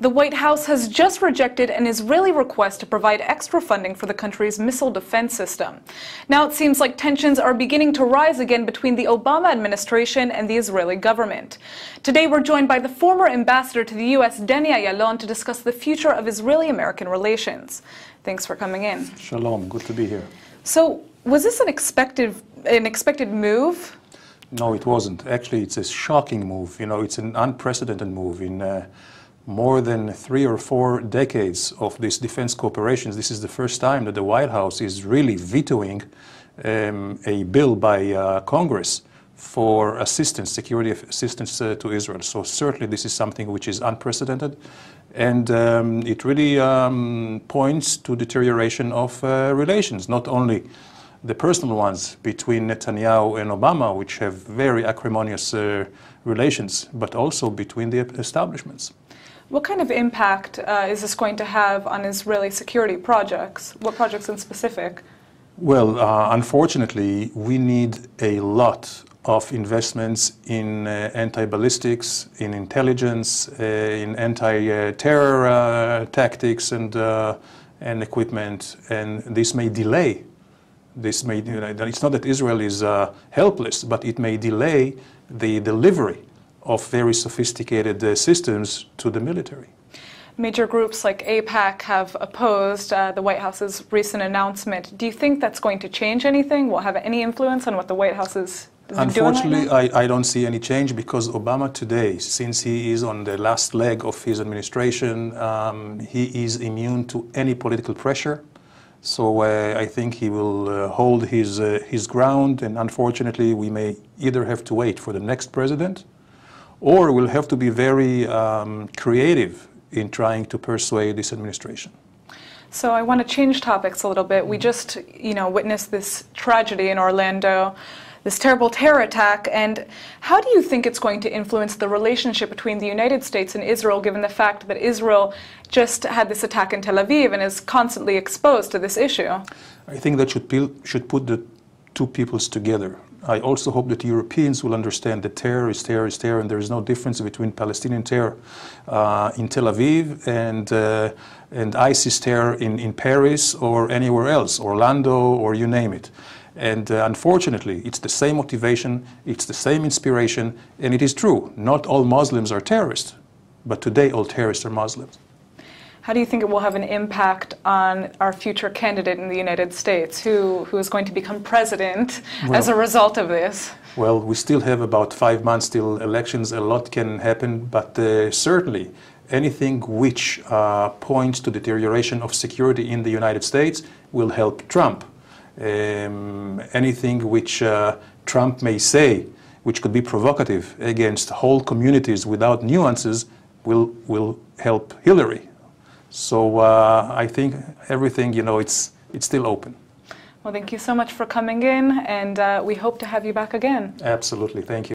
The White House has just rejected an Israeli request to provide extra funding for the country's missile defense system. Now it seems like tensions are beginning to rise again between the Obama administration and the Israeli government. Today we're joined by the former ambassador to the U.S., Deni Ayalon, to discuss the future of Israeli-American relations. Thanks for coming in. Shalom. Good to be here. So was this an expected, an expected move? No, it wasn't. Actually, it's a shocking move. You know, it's an unprecedented move in... Uh, more than three or four decades of this defense cooperation, this is the first time that the White House is really vetoing um, a bill by uh, Congress for assistance, security assistance uh, to Israel. So certainly this is something which is unprecedented, and um, it really um, points to deterioration of uh, relations, not only the personal ones between Netanyahu and Obama, which have very acrimonious uh, relations, but also between the establishments. What kind of impact uh, is this going to have on Israeli security projects? What projects in specific? Well, uh, unfortunately, we need a lot of investments in uh, anti-ballistics, in intelligence, uh, in anti-terror uh, tactics and, uh, and equipment, and this may delay. This may, you know, it's not that Israel is helpless, but it may delay the delivery of very sophisticated uh, systems to the military. Major groups like APAC have opposed uh, the White House's recent announcement. Do you think that's going to change anything? Will have any influence on what the White House is? Unfortunately, right I, I don't see any change because Obama today, since he is on the last leg of his administration, um, he is immune to any political pressure. So uh, I think he will uh, hold his, uh, his ground, and unfortunately, we may either have to wait for the next president or we'll have to be very um, creative in trying to persuade this administration. So I want to change topics a little bit. We just, you know, witnessed this tragedy in Orlando, this terrible terror attack, and how do you think it's going to influence the relationship between the United States and Israel, given the fact that Israel just had this attack in Tel Aviv and is constantly exposed to this issue? I think that should, should put the two peoples together. I also hope that Europeans will understand that terror is terror is terror, and there is no difference between Palestinian terror uh, in Tel Aviv and uh, and ISIS terror in, in Paris or anywhere else, Orlando or you name it. And uh, unfortunately, it's the same motivation, it's the same inspiration, and it is true. Not all Muslims are terrorists, but today all terrorists are Muslims. How do you think it will have an impact on our future candidate in the United States, who, who is going to become president well, as a result of this? Well, we still have about five months till elections. A lot can happen, but uh, certainly anything which uh, points to deterioration of security in the United States will help Trump. Um, anything which uh, Trump may say, which could be provocative against whole communities without nuances, will, will help Hillary. So uh, I think everything, you know, it's, it's still open. Well, thank you so much for coming in, and uh, we hope to have you back again. Absolutely. Thank you.